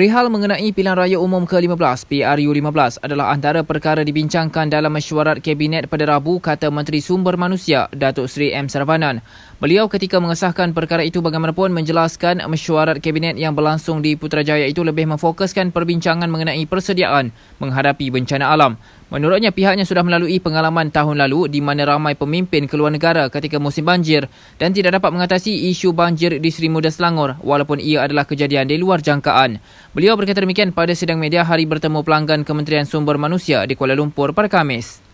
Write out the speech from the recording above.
Perihal mengenai pilihan raya umum ke-15, PRU-15 adalah antara perkara dibincangkan dalam mesyuarat kabinet pada Rabu, kata Menteri Sumber Manusia, Datuk Seri M. Saravanan. Beliau ketika mengesahkan perkara itu bagaimanapun menjelaskan mesyuarat kabinet yang berlangsung di Putrajaya itu lebih memfokuskan perbincangan mengenai persediaan menghadapi bencana alam. Menurutnya pihaknya sudah melalui pengalaman tahun lalu di mana ramai pemimpin keluar negara ketika musim banjir dan tidak dapat mengatasi isu banjir di Sri Muda Selangor walaupun ia adalah kejadian di luar jangkaan. Beliau berkata demikian pada sidang media hari bertemu pelanggan Kementerian Sumber Manusia di Kuala Lumpur pada Khamis.